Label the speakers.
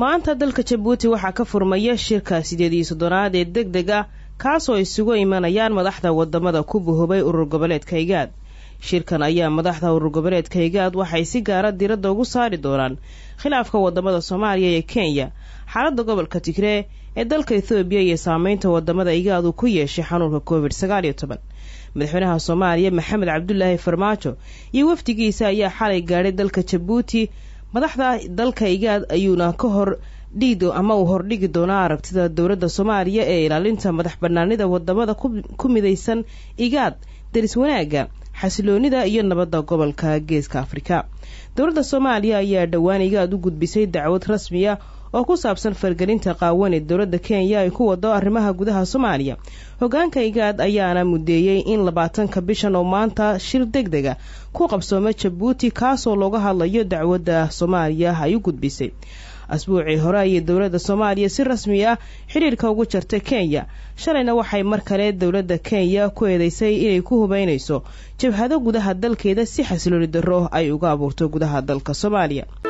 Speaker 1: maanta dalka jabuuti waxaa ka furmaya shirka sideed iyo soddonaad ee deg deg ah kaasoo isugu imanayaan madaxda wadamada ku buhubay urur goboleedka igaad shirkan ayaa madaxda urur goboleedka igaad waxay si gaara ah diradda ugu saari doonaan khilaafka waddamada soomaaliya iyo kenya xaaladda gobolka tigree ee dalka ethoobiya iyo saameynta wadamada igaad uu ku yeeshay xanuunka covid sagaal iyo toban madaxweynaha soomaaliya maxamed cabdulaahi farmaajo iyo wafdigiisa ayaa xalay gaadhay dalka jabuuti madaxda dalka igaad ayuuna ka hor dhiido ama uu hordhigi doonaa aragtida dowladda soomaaliya ee ilaalinta madax banaanida wadamada ku midaysan igaad daris wanaagga xasiloonida iyo nabadda gobolka geeska afrika dowladda soomaaliya ayaa dhowaan igaad u gudbisay dacwad rasmiya oo ku saabsan fargelinta qaawan ee dowladda kenya ay ku wado arrimaha gudaha soomaaliya hogaanka igaad ayaana muddeeyey in labaatanka bishan oo maanta shir deg dega ah ku qabsoomo jabuuti kaasoo looga hadlayo dacwadda soomaaliya ay u gudbisay asbuucii hore ayay dowladda soomaaliya si rasmi ah xidhiirka ugu jartay kenya shalayna waxay mar kale dowladda kenya ku eedeysay inay ku hubeynayso jabhado gudaha dalkeeda si xasilooni darro ay uga abuurto gudaha dalka soomaaliya